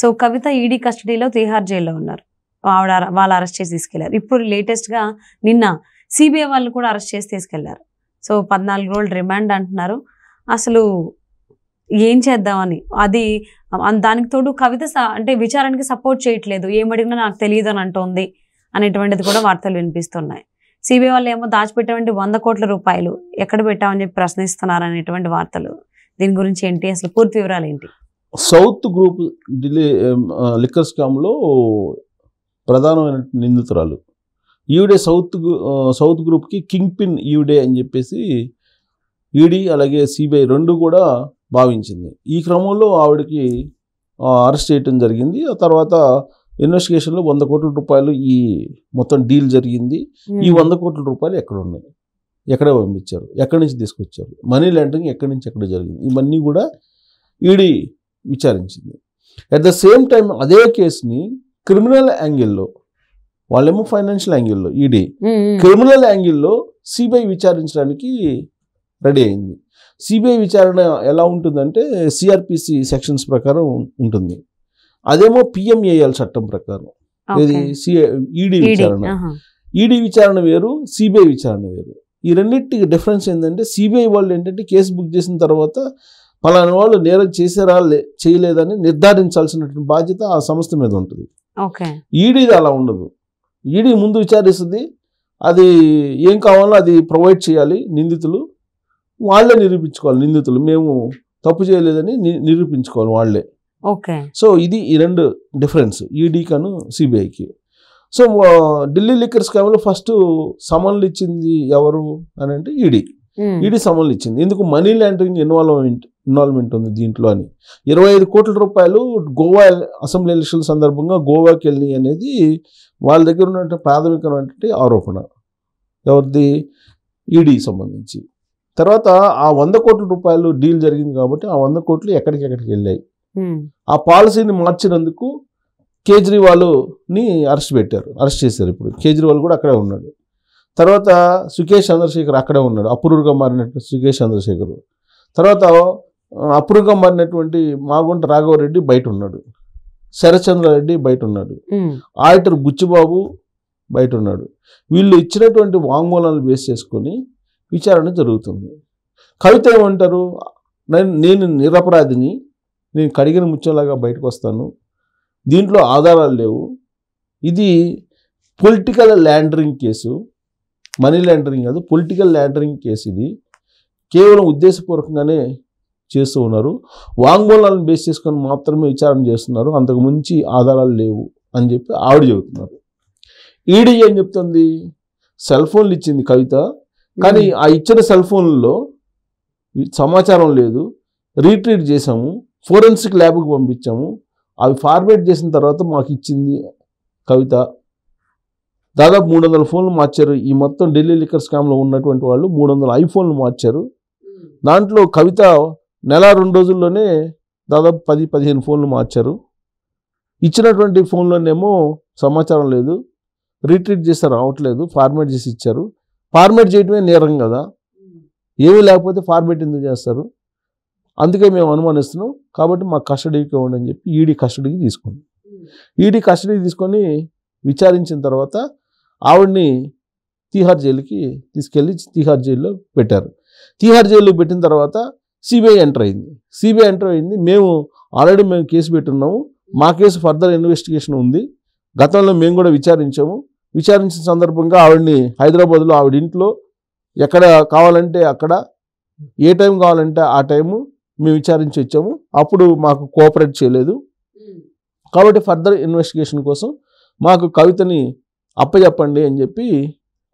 So కవిత ED కస్టడీలో తిహార్ జైల్లో ఉన్నారు ఆవిడ వాళ్ళు అరెస్ట్ చేసి తీసుకెళ్లారు ఇప్పుడు లేటెస్ట్గా నిన్న సిబిఐ వాళ్ళు కూడా అరెస్ట్ చేసి తీసుకెళ్లారు సో పద్నాలుగు రోజులు రిమాండ్ అంటున్నారు అసలు ఏం చేద్దామని అది దానికి తోడు కవిత అంటే విచారణకి సపోర్ట్ చేయట్లేదు ఏమడిగినా నాకు తెలియదు అని అంటోంది అనేటువంటిది కూడా వార్తలు వినిపిస్తున్నాయి సిబిఐ వాళ్ళు ఏమో దాచిపెట్టేవంటి వంద కోట్ల రూపాయలు ఎక్కడ పెట్టామని చెప్పి ప్రశ్నిస్తున్నారు అనేటువంటి వార్తలు దీని గురించి ఏంటి అసలు పూర్తి వివరాలు ఏంటి సౌత్ గ్రూప్ ఢిల్లీ లిక్కర్ స్కామ్లో ప్రధానమైన నిందితురాలు ఈవిడే సౌత్ సౌత్ గ్రూప్కి కింగ్ పిన్ ఈవిడే అని చెప్పేసి ఈడీ అలాగే సిబిఐ రెండు కూడా భావించింది ఈ క్రమంలో ఆవిడకి అరెస్ట్ చేయటం జరిగింది ఆ తర్వాత ఇన్వెస్టిగేషన్లో వంద కోట్ల రూపాయలు ఈ మొత్తం డీల్ జరిగింది ఈ వంద కోట్ల రూపాయలు ఎక్కడ ఉన్నాయి ఎక్కడ పంపించారు ఎక్కడి నుంచి తీసుకొచ్చారు మనీ లాండరింగ్ ఎక్కడి నుంచి ఎక్కడ జరిగింది ఇవన్నీ కూడా ఈడీ విచారించింది అట్ ద సేమ్ టైం అదే కేసుని క్రిమినల్ యాంగిల్లో వాళ్ళేమో ఫైనాన్షియల్ యాంగిల్లో ఈడీ క్రిమినల్ యాంగిల్లో సిబిఐ విచారించడానికి రెడీ అయింది సిబిఐ విచారణ ఎలా ఉంటుందంటే సిఆర్పిసి సెక్షన్స్ ప్రకారం ఉంటుంది అదేమో పిఎంఏఎల్ చట్టం ప్రకారం ఇది ఈడీ e e విచారణ ఈడీ e విచారణ వేరు సిబిఐ విచారణ వేరు ఈ రెండింటి డిఫరెన్స్ ఏంటంటే సిబిఐ వాళ్ళు ఏంటంటే కేసు బుక్ చేసిన తర్వాత పలాని వాళ్ళు నేరం చేసారా చేయలేదని నిర్ధారించాల్సినటువంటి బాధ్యత ఆ సంస్థ మీద ఉంటుంది ఈడీది అలా ఉండదు ఈడీ ముందు విచారిస్తుంది అది ఏం కావాలో అది ప్రొవైడ్ చేయాలి నిందితులు వాళ్లే నిరూపించుకోవాలి నిందితులు మేము తప్పు చేయలేదని నిరూపించుకోవాలి వాళ్లే ఓకే సో ఇది ఈ రెండు డిఫరెన్స్ ఈడీ కను సిబిఐకి సో ఢిల్లీ లిక్కర్ స్కామ్లో ఫస్ట్ సమన్లు ఇచ్చింది ఎవరు అని అంటే ఈడీ ఈడీ సమన్లు ఇచ్చింది ఎందుకు మనీ లాండరింగ్ ఇన్వాల్వ్మెంట్ ఇన్వాల్వ్మెంట్ ఉంది దీంట్లో అని ఇరవై ఐదు కోట్ల రూపాయలు గోవా అసెంబ్లీ ఎలక్షన్ సందర్భంగా గోవాకి వెళ్ళి అనేది వాళ్ళ దగ్గర ఉన్నటువంటి ప్రాథమికమైనటువంటి ఆరోపణ ఎవరిది ఈడీ సంబంధించి తర్వాత ఆ వంద కోట్ల రూపాయలు డీల్ జరిగింది కాబట్టి ఆ వంద కోట్లు ఎక్కడికి ఎక్కడికి వెళ్ళాయి ఆ పాలసీని మార్చినందుకు కేజ్రీవాల్ని అరెస్ట్ పెట్టారు అరెస్ట్ చేశారు ఇప్పుడు కేజ్రీవాల్ కూడా అక్కడే ఉన్నాడు తర్వాత సుకేష్ చంద్రశేఖర్ అక్కడే ఉన్నాడు అప్రూవ్గా మారినటువంటి సుకేష్ చంద్రశేఖర్ తర్వాత అప్రూవ్గా మారినటువంటి మాగుంట రాఘవరెడ్డి బయట ఉన్నాడు రెడ్డి బయట ఉన్నాడు ఆడిటర్ బుచ్చిబాబు బయట ఉన్నాడు వీళ్ళు ఇచ్చినటువంటి వాంగ్మూలాలు బేస్ చేసుకొని విచారణ జరుగుతుంది కవిత ఏమంటారు నేను నిరపరాధిని నేను కడిగిన ముచ్చంలాగా బయటకు వస్తాను దీంట్లో ఆధారాలు లేవు ఇది పొలిటికల్ ల్యాండరింగ్ కేసు మనీ ల్యాండరింగ్ కాదు పొలిటికల్ ల్యాండరింగ్ కేసు ఇది కేవలం ఉద్దేశపూర్వకంగానే చేస్తూ ఉన్నారు వాంగ్మూలాలను బేస్ చేసుకొని మాత్రమే విచారణ చేస్తున్నారు అంతకు మించి ఆధారాలు లేవు అని చెప్పి ఆవిడ చెబుతున్నారు ఈడీ e ఏం చెప్తుంది సెల్ ఫోన్లు ఇచ్చింది కవిత కానీ hmm. ఆ ఇచ్చిన సెల్ ఫోన్లో సమాచారం లేదు రీట్రీట్ చేసాము ఫోరెన్సిక్ ల్యాబ్కి పంపించాము అవి ఫార్మేట్ చేసిన తర్వాత మాకు ఇచ్చింది కవిత దాదాపు మూడు వందల ఫోన్లు మార్చారు ఈ మొత్తం ఢిల్లీ లిక్కర్ స్కామ్లో ఉన్నటువంటి వాళ్ళు మూడు వందల ఐఫోన్లు మార్చారు దాంట్లో కవిత నెల రెండు రోజుల్లోనే దాదాపు పది పదిహేను ఫోన్లు మార్చారు ఇచ్చినటువంటి ఫోన్లోనేమో సమాచారం లేదు రీట్రీట్ చేస్తే రావట్లేదు ఫార్మేట్ చేసి ఇచ్చారు ఫార్మేట్ చేయటమే నేరం కదా ఏమీ లేకపోతే ఫార్మేట్ ఎందుకు చేస్తారు అందుకే మేము అనుమానిస్తున్నాం కాబట్టి మా కస్టడీకి ఇవ్వండి అని చెప్పి ఈడీ కస్టడీకి తీసుకుంది ఈడీ కస్టడీకి తీసుకొని విచారించిన తర్వాత ఆవిడ్ని తీహార్ జైలుకి తీసుకెళ్ళి తీహార్ జైల్లో పెట్టారు తీహార్ జైల్లో పెట్టిన తర్వాత సిబిఐ ఎంటర్ అయింది సిబిఐ ఎంటర్ అయింది మేము ఆల్రెడీ మేము కేసు పెట్టున్నాము మా కేసు ఫర్దర్ ఇన్వెస్టిగేషన్ ఉంది గతంలో మేము కూడా విచారించాము విచారించిన సందర్భంగా ఆవిడ్ని హైదరాబాద్లో ఆవిడ ఇంట్లో ఎక్కడ కావాలంటే అక్కడ ఏ టైం కావాలంటే ఆ టైము మేము విచారించి వచ్చాము అప్పుడు మాకు కోఆపరేట్ చేయలేదు కాబట్టి ఫర్దర్ ఇన్వెస్టిగేషన్ కోసం మాకు కవితని అప్పచెప్పండి అని చెప్పి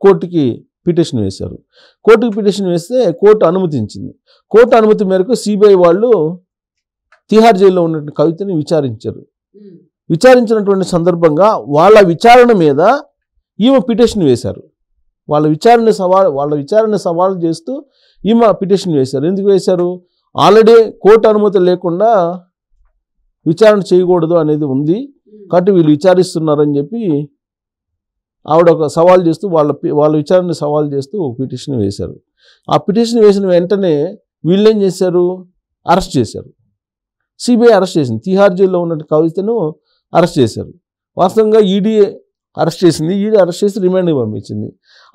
కోర్టుకి పిటిషన్ వేశారు కోర్టుకి పిటిషన్ వేస్తే కోర్టు అనుమతించింది కోర్టు అనుమతి మేరకు సిబిఐ వాళ్ళు తిహార్ జైల్లో ఉన్నటువంటి కవితని విచారించారు విచారించినటువంటి సందర్భంగా వాళ్ళ విచారణ మీద ఈమె పిటిషన్ వేశారు వాళ్ళ విచారణ సవాల్ వాళ్ళ విచారణ సవాల్ చేస్తూ ఈమె పిటిషన్ వేశారు ఎందుకు వేశారు ఆల్రెడీ కోర్టు అనుమతి లేకుండా విచారణ చేయకూడదు అనేది ఉంది కాబట్టి వీళ్ళు విచారిస్తున్నారని చెప్పి ఆవిడ ఒక సవాల్ చేస్తూ వాళ్ళ వాళ్ళ విచారణ సవాల్ చేస్తూ ఒక పిటిషన్ వేశారు ఆ పిటిషన్ వేసిన వెంటనే వీళ్ళేం చేశారు అరెస్ట్ చేశారు సిబిఐ అరెస్ట్ చేసింది తిహార్ జైల్లో ఉన్నట్టు కవితను అరెస్ట్ చేశారు వాస్తవంగా ఈడీ అరెస్ట్ చేసింది ఈడీ అరెస్ట్ చేసి రిమాండ్కి పంపించింది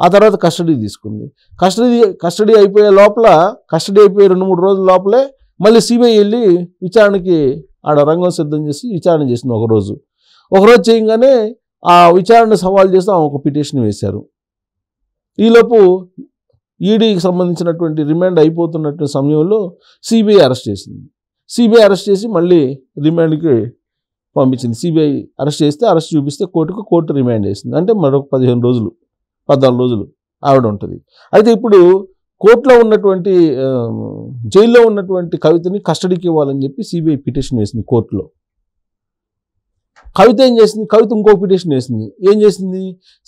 ఆ తర్వాత కస్టడీ తీసుకుంది కస్టడీ కస్టడీ అయిపోయే లోపల కస్టడీ అయిపోయే రెండు మూడు రోజుల లోపలే మళ్ళీ సిబిఐ వెళ్ళి విచారణకి ఆడ రంగం సిద్ధం చేసి విచారణ చేసింది ఒకరోజు ఒకరోజు చేయగానే ఆ విచారణ సవాల్ చేస్తూ ఆమె ఒక పిటిషన్ వేశారు ఈలోపు ఈడీకి సంబంధించినటువంటి రిమాండ్ అయిపోతున్నటువంటి సమయంలో సిబిఐ అరెస్ట్ చేసింది సిబిఐ అరెస్ట్ చేసి మళ్ళీ రిమాండ్కి పంపించింది సిబిఐ అరెస్ట్ చేస్తే అరెస్ట్ చూపిస్తే కోర్టుకు కోర్టు రిమాండ్ చేసింది అంటే మరొక పదిహేను రోజులు పద్నాలుగు రోజులు ఆవిడ ఉంటుంది అయితే ఇప్పుడు కోర్టులో ఉన్నటువంటి జైల్లో ఉన్నటువంటి కవితని కస్టడీకి ఇవ్వాలని చెప్పి సిబిఐ పిటిషన్ వేసింది కోర్టులో కవిత ఏం చేసింది కవిత ఇంకో పిటిషన్ వేసింది ఏం చేసింది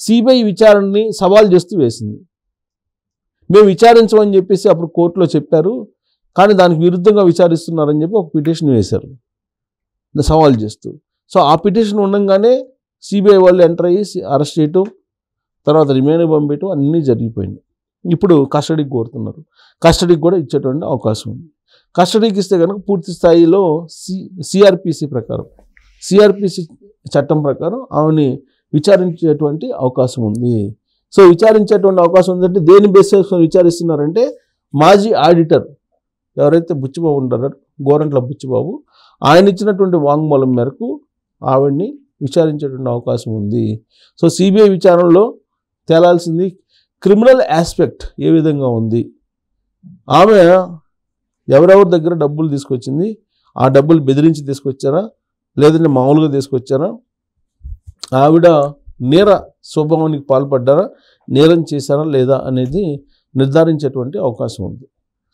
సిబిఐ విచారణని సవాల్ చేస్తూ వేసింది మేము విచారించమని చెప్పేసి అప్పుడు కోర్టులో చెప్పారు కానీ దానికి విరుద్ధంగా విచారిస్తున్నారని చెప్పి ఒక పిటిషన్ వేశారు సవాల్ చేస్తూ సో ఆ పిటిషన్ ఉండగానే సిబిఐ వాళ్ళు ఎంటర్ అయ్యి అరెస్ట్ చేయటం తర్వాత రిమైన్ పంపించడం అన్నీ జరిగిపోయింది ఇప్పుడు కస్టడీకి కోరుతున్నారు కస్టడీకి కూడా ఇచ్చేటువంటి అవకాశం ఉంది కస్టడీకి ఇస్తే కనుక పూర్తి స్థాయిలో సి సిఆర్పిసి ప్రకారం సిఆర్పిసి చట్టం ప్రకారం ఆమెని విచారించేటువంటి అవకాశం ఉంది సో విచారించేటువంటి అవకాశం ఉందంటే దేని బేస్ విచారిస్తున్నారంటే మాజీ ఆడిటర్ ఎవరైతే బుచ్చిబాబు ఉంటారో గోరంట్ల బుచ్చిబాబు ఆయన ఇచ్చినటువంటి వాంగ్మూలం మేరకు ఆవిడ్ని విచారించేటువంటి అవకాశం ఉంది సో సిబిఐ విచారణలో తేలాల్సింది క్రిమినల్ ఆస్పెక్ట్ ఏ విధంగా ఉంది ఆమె ఎవరెవరి దగ్గర డబ్బులు తీసుకొచ్చింది ఆ డబ్బులు బెదిరించి తీసుకొచ్చారా లేదంటే మామూలుగా తీసుకొచ్చారా ఆవిడ నేర స్వభావానికి పాల్పడ్డారా నేరం చేశారా లేదా అనేది నిర్ధారించేటువంటి అవకాశం ఉంది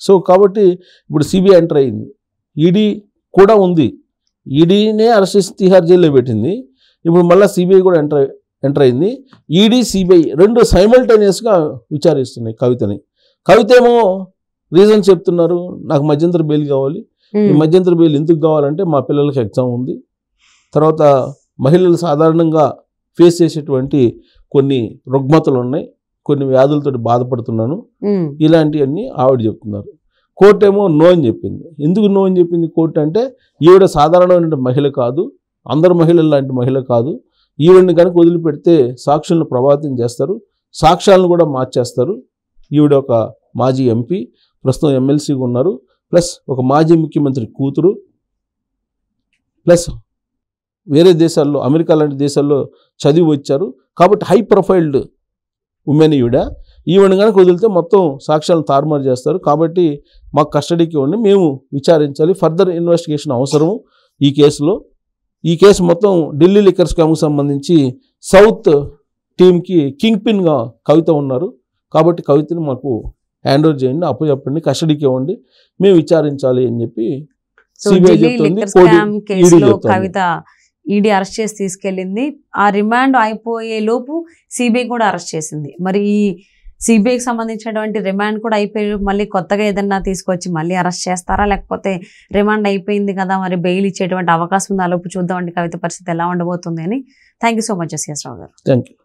సో కాబట్టి ఇప్పుడు సిబిఐ ఎంటర్ అయింది ఈడీ కూడా ఉంది ఈడీనే అరెస్ట్ చేసి తిహార్ జైల్లో పెట్టింది ఇప్పుడు మళ్ళీ సిబిఐ కూడా ఎంటర్ ఎంటర్ అయింది ఈడీ సిబిఐ రెండు సైమల్టేనియస్గా విచారిస్తున్నాయి కవితని కవిత ఏమో రీజన్ చెప్తున్నారు నాకు మధ్యంతర బెయిల్ కావాలి ఈ మధ్యంతర బెయిల్ ఎందుకు కావాలంటే మా పిల్లలకి ఎగ్జామ్ ఉంది తర్వాత మహిళలు సాధారణంగా ఫేస్ చేసేటువంటి కొన్ని రుగ్మతలు ఉన్నాయి కొన్ని వ్యాధులతో బాధపడుతున్నాను ఇలాంటివన్నీ ఆవిడ చెప్తున్నారు కోర్టు ఏమో నో అని చెప్పింది ఎందుకు నో అని చెప్పింది కోర్టు అంటే ఈవిడ సాధారణమైన మహిళ కాదు అందరు మహిళలు లాంటి మహిళ కాదు ఈవిడని కనుక వదిలిపెడితే సాక్షులను ప్రభావితం చేస్తారు సాక్ష్యాలను కూడా మార్చేస్తారు ఈవిడ ఒక మాజీ ఎంపీ ప్రస్తుతం ఎమ్మెల్సీగా ఉన్నారు ప్లస్ ఒక మాజీ ముఖ్యమంత్రి కూతురు ప్లస్ వేరే దేశాల్లో అమెరికా లాంటి దేశాల్లో చదివి వచ్చారు కాబట్టి హై ప్రొఫైల్డ్ ఉమెన్ ఈవిడ ఈవెన్ కనుక వదిలితే మొత్తం సాక్ష్యాలను తారుమారు చేస్తారు కాబట్టి మాకు కస్టడీకి ఇవ్వండి మేము విచారించాలి ఫర్దర్ ఇన్వెస్టిగేషన్ అవసరము ఈ కేసులో ఈ కేసు మొత్తం ఢిల్లీ లిక్కర్ స్కామ్కి సంబంధించి సౌత్ టీంకి కింగ్ పిన్గా కవిత ఉన్నారు కాబట్టి కవితని మాకు హ్యాండ్ ఓవర్ చేయండి అప్పు చెప్పండి కస్టడీకి ఇవ్వండి మేము విచారించాలి అని చెప్పి సిబిఐ చెప్తుంది కవిత ఈడీ అరెస్ట్ చేసి తీసుకెళ్ళింది ఆ రిమాండ్ అయిపోయే లోపు సిబిఐ కూడా అరెస్ట్ చేసింది మరి ఈ సిబిఐకి సంబంధించినటువంటి రిమాండ్ కూడా అయిపోయి మళ్ళీ కొత్తగా ఏదన్నా తీసుకొచ్చి మళ్ళీ అరెస్ట్ చేస్తారా లేకపోతే రిమాండ్ అయిపోయింది కదా మరి బెయిల్ ఇచ్చేటువంటి అవకాశం ఉంది లోపు చూద్దామండి కవిత పరిస్థితి ఎలా ఉండబోతుంది అని thank so much SS Rao గారు థ్యాంక్